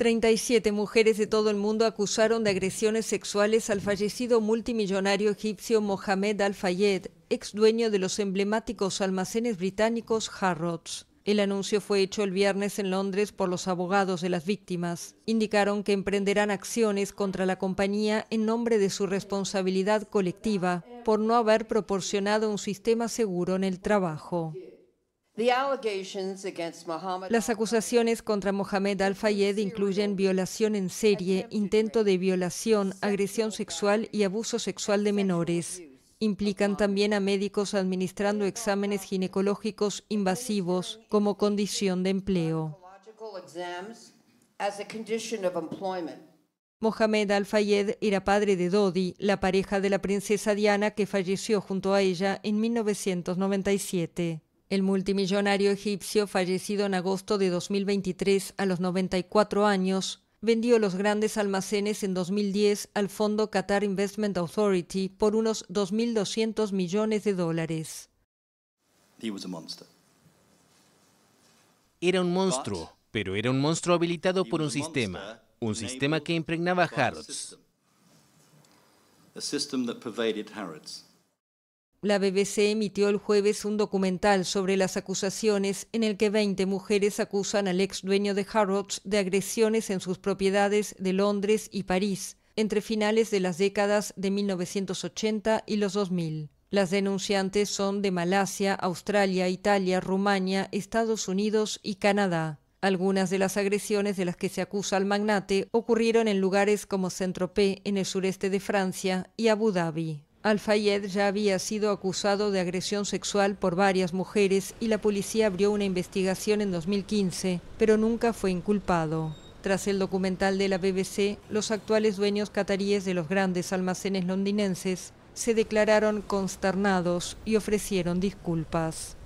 37 mujeres de todo el mundo acusaron de agresiones sexuales al fallecido multimillonario egipcio Mohamed Al-Fayed, ex dueño de los emblemáticos almacenes británicos Harrods. El anuncio fue hecho el viernes en Londres por los abogados de las víctimas. Indicaron que emprenderán acciones contra la compañía en nombre de su responsabilidad colectiva por no haber proporcionado un sistema seguro en el trabajo. Las acusaciones contra Mohamed Al-Fayed incluyen violación en serie, intento de violación, agresión sexual y abuso sexual de menores. Implican también a médicos administrando exámenes ginecológicos invasivos como condición de empleo. Mohamed Al-Fayed era padre de Dodi, la pareja de la princesa Diana que falleció junto a ella en 1997. El multimillonario egipcio, fallecido en agosto de 2023 a los 94 años, vendió los grandes almacenes en 2010 al fondo Qatar Investment Authority por unos 2.200 millones de dólares. Era un monstruo, pero era un monstruo habilitado por un sistema, un sistema que impregnaba Harrods. La BBC emitió el jueves un documental sobre las acusaciones en el que 20 mujeres acusan al ex dueño de Harrods de agresiones en sus propiedades de Londres y París entre finales de las décadas de 1980 y los 2000. Las denunciantes son de Malasia, Australia, Italia, Rumania, Estados Unidos y Canadá. Algunas de las agresiones de las que se acusa al magnate ocurrieron en lugares como Saint-Tropez, en el sureste de Francia, y Abu Dhabi. Al-Fayed ya había sido acusado de agresión sexual por varias mujeres y la policía abrió una investigación en 2015, pero nunca fue inculpado. Tras el documental de la BBC, los actuales dueños cataríes de los grandes almacenes londinenses se declararon consternados y ofrecieron disculpas.